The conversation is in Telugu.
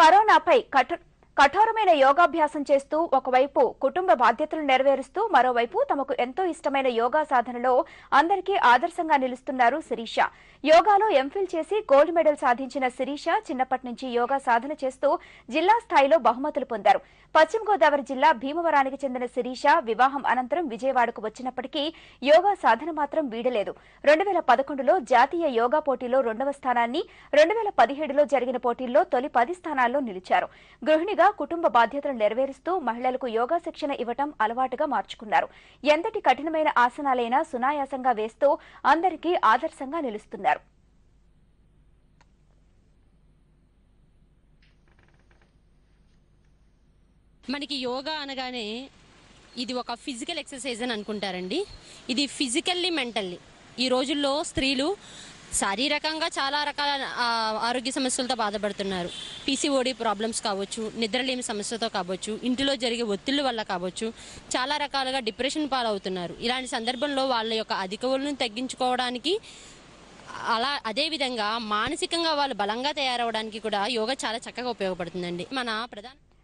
కరోనాపై కఠోరమైన యోగాభ్యాసం చేస్తూ ఒకవైపు కుటుంబ బాధ్యతలు నెరవేరుస్తూ మరోవైపు తమకు ఎంతో ఇష్టమైన యోగా సాధనలో అందరికీ ఆదర్శంగా నిలుస్తున్నారు శిరీష యోగాలో ఎంఫిల్ చేసి గోల్డ్ మెడల్ సాధించిన శిరీష చిన్నప్పటి నుంచి యోగా సాధన చేస్తూ జిల్లా స్థాయిలో బహుమతులు పొందారు పశ్చిమ గోదావరి జిల్లా భీమవరానికి చెందిన శిరీష వివాహం అనంతరం విజయవాడకు వచ్చినప్పటికీ యోగా సాధన మాత్రం వీడలేదు రెండు వేల పదకొండులో జాతీయ యోగా పోటీలో రెండవ స్థానాన్ని రెండు వేల పదిహేడులో జరిగిన పోటీల్లో తొలి పది స్థానాల్లో నిలిచారు గృహిణిగా కూడా కుటుంబ బాధ్యతలు నెరవేరుస్తూ మహిళలకు యోగా శిక్షణ ఇవ్వటం అలవాటుగా మార్చుకున్నారు ఎంతటి కఠినమైన ఆసనాలైనా సునాయాసంగా వేస్తూ అందరికీ ఆదర్శంగా నిలుస్తున్నారు మనకి యోగా అనగానే ఇది ఒక ఫిజికల్ ఎక్సర్సైజ్ అని అనుకుంటారండి ఇది ఫిజికల్లీ మెంటల్లీ ఈ రోజుల్లో స్త్రీలు శారీరకంగా చాలా రకాల ఆరోగ్య సమస్యలతో బాధపడుతున్నారు పీసీఓడి ప్రాబ్లమ్స్ కావచ్చు నిద్రలేమి సమస్యతో కావచ్చు ఇంటిలో జరిగే ఒత్తిళ్ల వల్ల కావచ్చు చాలా రకాలుగా డిప్రెషన్ పాలవుతున్నారు ఇలాంటి సందర్భంలో వాళ్ళ యొక్క అధిక ఒళ్ళను తగ్గించుకోవడానికి అలా అదేవిధంగా మానసికంగా వాళ్ళు బలంగా తయారవడానికి కూడా యోగా చాలా చక్కగా ఉపయోగపడుతుందండి మన ప్రధాన